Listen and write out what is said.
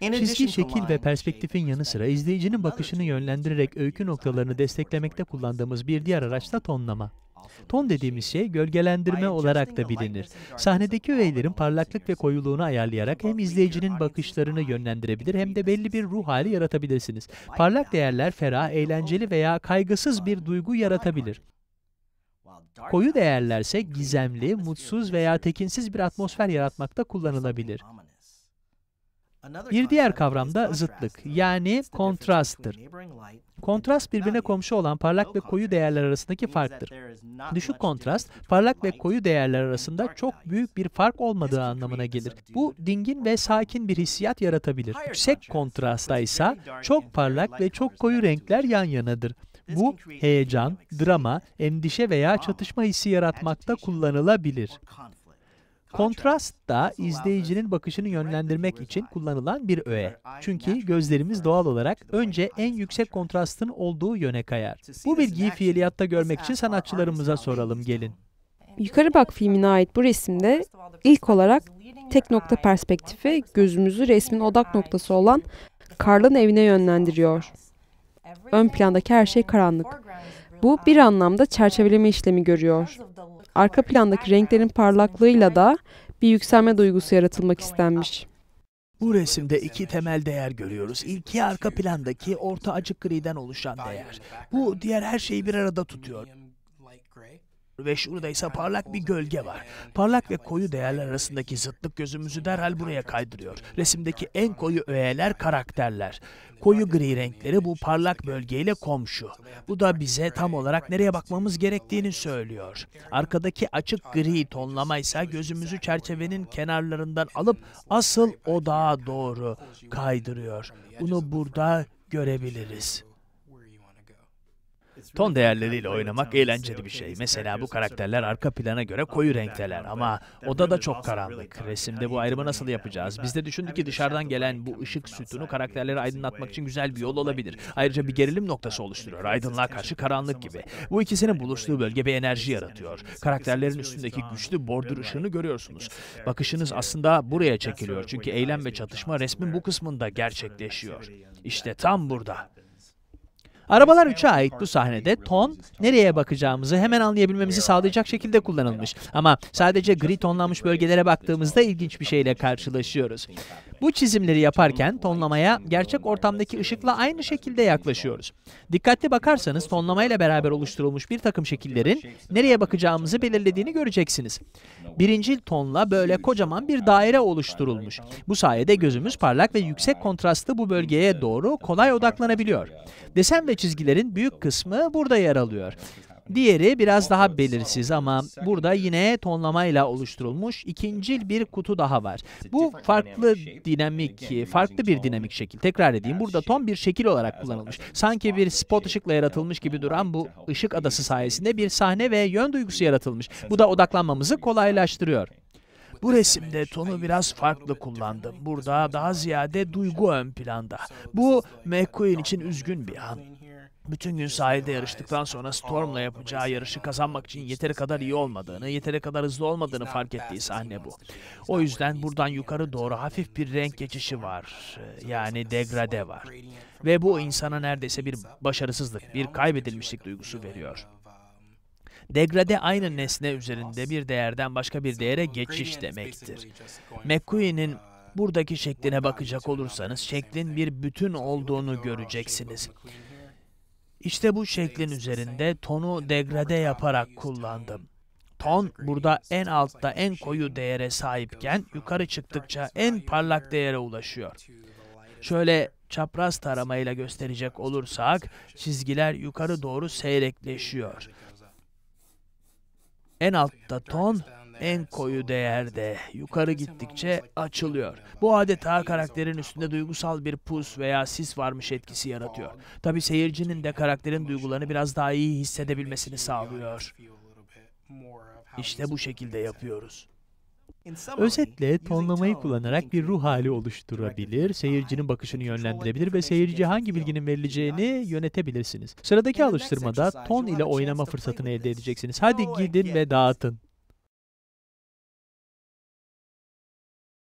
Çizgi şekil ve perspektifin yanı sıra izleyicinin bakışını yönlendirerek öykü noktalarını desteklemekte kullandığımız bir diğer araç da tonlama. Ton dediğimiz şey gölgelendirme olarak da bilinir. Sahnedeki öğelerin parlaklık ve koyuluğunu ayarlayarak hem izleyicinin bakışlarını yönlendirebilir hem de belli bir ruh hali yaratabilirsiniz. Parlak değerler ferah, eğlenceli veya kaygısız bir duygu yaratabilir. Koyu değerlerse gizemli, mutsuz veya tekinsiz bir atmosfer yaratmakta kullanılabilir. Bir diğer kavram da zıtlık, yani kontrasttır. Kontrast birbirine komşu olan parlak ve koyu değerler arasındaki farktır. Düşük kontrast, parlak ve koyu değerler arasında çok büyük bir fark olmadığı anlamına gelir. Bu, dingin ve sakin bir hissiyat yaratabilir. Yüksek kontrasta ise çok parlak ve çok koyu renkler yan yanadır. Bu, heyecan, drama, endişe veya ah, çatışma hissi yaratmakta kullanılabilir. Kontrast da izleyicinin bakışını yönlendirmek için kullanılan bir öğe. Çünkü gözlerimiz doğal olarak önce en yüksek kontrastın olduğu yöne kayar. Bu bilgiyi fiiliyatta görmek için sanatçılarımıza soralım gelin. Yukarı Bak filmine ait bu resimde ilk olarak tek nokta perspektifi gözümüzü resmin odak noktası olan Karl'ın evine yönlendiriyor. Ön plandaki her şey karanlık. Bu bir anlamda çerçeveleme işlemi görüyor arka plandaki renklerin parlaklığıyla da bir yükselme duygusu yaratılmak istenmiş. Bu resimde iki temel değer görüyoruz. İlki arka plandaki orta açık griden oluşan değer. Bu diğer her şeyi bir arada tutuyor ve şurada ise parlak bir gölge var. Parlak ve koyu değerler arasındaki zıtlık gözümüzü derhal buraya kaydırıyor. Resimdeki en koyu öğeler karakterler. Koyu gri renkleri bu parlak bölgeyle komşu. Bu da bize tam olarak nereye bakmamız gerektiğini söylüyor. Arkadaki açık gri tonlama ise gözümüzü çerçevenin kenarlarından alıp asıl odağa doğru kaydırıyor. Bunu burada görebiliriz. Ton değerleriyle oynamak eğlenceli e bir şey. Mesela bu karakterler arka plana göre koyu renkteler ama oda da çok karanlık. Resimde bu ayrımı nasıl yapacağız? Biz de düşündük ki dışarıdan gelen bu ışık sütunu karakterleri aydınlatmak için güzel bir yol olabilir. Ayrıca bir gerilim noktası uh, oluşturuyor. Aydınlığa karşı karanlık gibi. Bu ikisinin buluştuğu bölge bir enerji yaratıyor. Karakterlerin üstündeki güçlü bordür ışığını görüyorsunuz. Bakışınız aslında buraya çekiliyor. Çünkü eylem ve çatışma resmin bu kısmında gerçekleşiyor. İşte tam burada. Arabalar 3'e ait bu sahnede ton nereye bakacağımızı hemen anlayabilmemizi sağlayacak şekilde kullanılmış. Ama sadece gri tonlanmış bölgelere baktığımızda ilginç bir şeyle karşılaşıyoruz. Bu çizimleri yaparken tonlamaya gerçek ortamdaki ışıkla aynı şekilde yaklaşıyoruz. Dikkatli bakarsanız tonlamayla beraber oluşturulmuş bir takım şekillerin nereye bakacağımızı belirlediğini göreceksiniz birincil tonla böyle kocaman bir daire oluşturulmuş. Bu sayede gözümüz parlak ve yüksek kontrastlı bu bölgeye doğru kolay odaklanabiliyor. Desen ve çizgilerin büyük kısmı burada yer alıyor. Diğeri biraz daha belirsiz ama burada yine tonlamayla oluşturulmuş ikincil bir kutu daha var. Bu farklı dinamik, farklı bir şey. dinamik şekil. Tekrar edeyim burada şey ton bir şekil olarak kullanılmış. Sanki bir spot ışıkla yaratılmış gibi duran bu ışık adası sayesinde bir sahne ve yön duygusu yaratılmış. Bu da odaklanmamızı kolaylaştırıyor. Şey. Bu resimde tonu biraz farklı kullandım. Burada daha ziyade duygu ön planda. Bu McQueen için üzgün bir an. Bütün gün sahilde yarıştıktan sonra Storm'la yapacağı yarışı kazanmak için yeteri kadar iyi olmadığını, yeteri kadar hızlı olmadığını fark ettiği sahne bu. O yüzden buradan yukarı doğru hafif bir renk geçişi var. Yani degrade var. Ve bu insana neredeyse bir başarısızlık, bir kaybedilmişlik duygusu veriyor. Degrade aynı nesne üzerinde bir değerden başka bir değere geçiş demektir. McQueen'in buradaki şekline bakacak olursanız şeklin bir bütün olduğunu göreceksiniz. İşte bu şeklin üzerinde tonu degrade yaparak kullandım. Ton burada en altta en koyu değere sahipken yukarı çıktıkça en parlak değere ulaşıyor. Şöyle çapraz taramayla gösterecek olursak çizgiler yukarı doğru seyrekleşiyor. En altta ton en koyu değerde yukarı gittikçe açılıyor. Bu adeta karakterin üstünde duygusal bir pus veya sis varmış etkisi yaratıyor. Tabi seyircinin de karakterin duygularını biraz daha iyi hissedebilmesini sağlıyor. İşte bu şekilde yapıyoruz. Özetle tonlamayı kullanarak bir ruh hali oluşturabilir, seyircinin bakışını yönlendirebilir ve seyirci hangi bilginin verileceğini yönetebilirsiniz. Sıradaki alıştırmada ton ile oynama fırsatını elde edeceksiniz. Hadi gidin ve dağıtın.